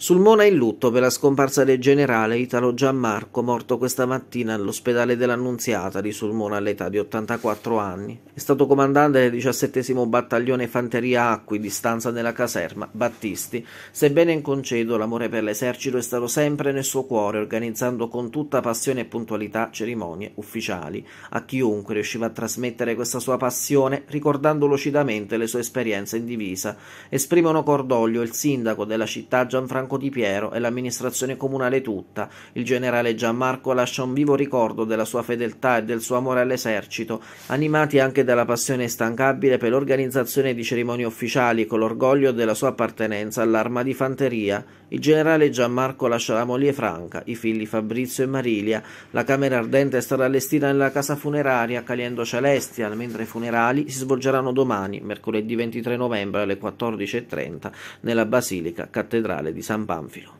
Sulmona è in lutto per la scomparsa del generale Italo Gianmarco, morto questa mattina all'ospedale dell'Annunziata di Sulmona all'età di 84 anni. È stato comandante del 17 battaglione Fanteria Acqui di stanza nella caserma Battisti. Sebbene in concedo, l'amore per l'esercito è stato sempre nel suo cuore, organizzando con tutta passione e puntualità cerimonie ufficiali. A chiunque riusciva a trasmettere questa sua passione, ricordando lucidamente le sue esperienze in divisa, esprimono cordoglio il sindaco della città Gianfranco Franco Di Piero e l'amministrazione comunale tutta, il generale Gianmarco lascia un vivo ricordo della sua fedeltà e del suo amore all'esercito, animati anche dalla passione instancabile per l'organizzazione di cerimonie ufficiali con l'orgoglio della sua appartenenza all'arma di fanteria. Il generale Gianmarco lascia la moglie Franca, i figli Fabrizio e Marilia, la camera ardente è stata allestita nella casa funeraria Caliendo Celestial, mentre i funerali si svolgeranno domani, mercoledì 23 novembre alle 14.30, nella Basilica Cattedrale di San Bánfilo.